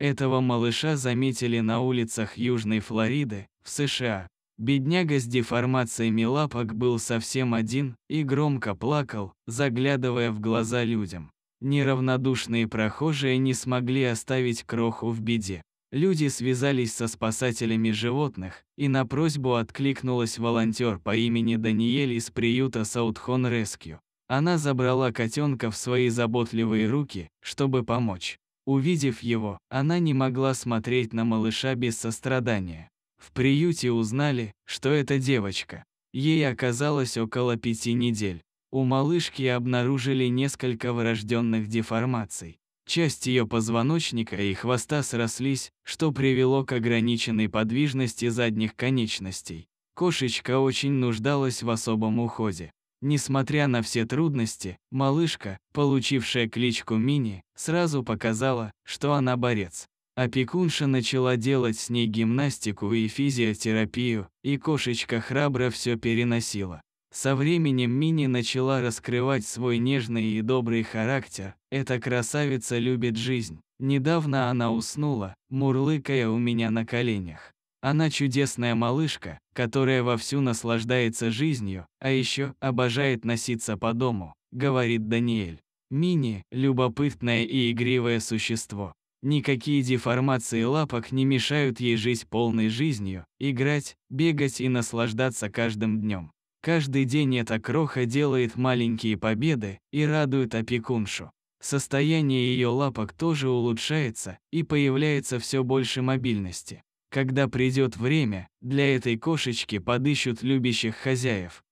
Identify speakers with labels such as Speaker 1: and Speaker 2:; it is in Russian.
Speaker 1: Этого малыша заметили на улицах Южной Флориды, в США. Бедняга с деформациями лапок был совсем один и громко плакал, заглядывая в глаза людям. Неравнодушные прохожие не смогли оставить кроху в беде. Люди связались со спасателями животных, и на просьбу откликнулась волонтер по имени Даниэль из приюта Саутхон Рескью. Она забрала котенка в свои заботливые руки, чтобы помочь. Увидев его, она не могла смотреть на малыша без сострадания. В приюте узнали, что это девочка. Ей оказалось около пяти недель. У малышки обнаружили несколько врожденных деформаций. Часть ее позвоночника и хвоста срослись, что привело к ограниченной подвижности задних конечностей. Кошечка очень нуждалась в особом уходе. Несмотря на все трудности, малышка, получившая кличку Мини, сразу показала, что она борец. Опекунша начала делать с ней гимнастику и физиотерапию, и кошечка храбро все переносила. Со временем Мини начала раскрывать свой нежный и добрый характер. Эта красавица любит жизнь. Недавно она уснула, мурлыкая у меня на коленях. Она чудесная малышка, которая вовсю наслаждается жизнью, а еще обожает носиться по дому, говорит Даниэль. Мини – любопытное и игривое существо. Никакие деформации лапок не мешают ей жить полной жизнью, играть, бегать и наслаждаться каждым днем. Каждый день эта кроха делает маленькие победы и радует опекуншу. Состояние ее лапок тоже улучшается и появляется все больше мобильности. Когда придет время, для этой кошечки подыщут любящих хозяев.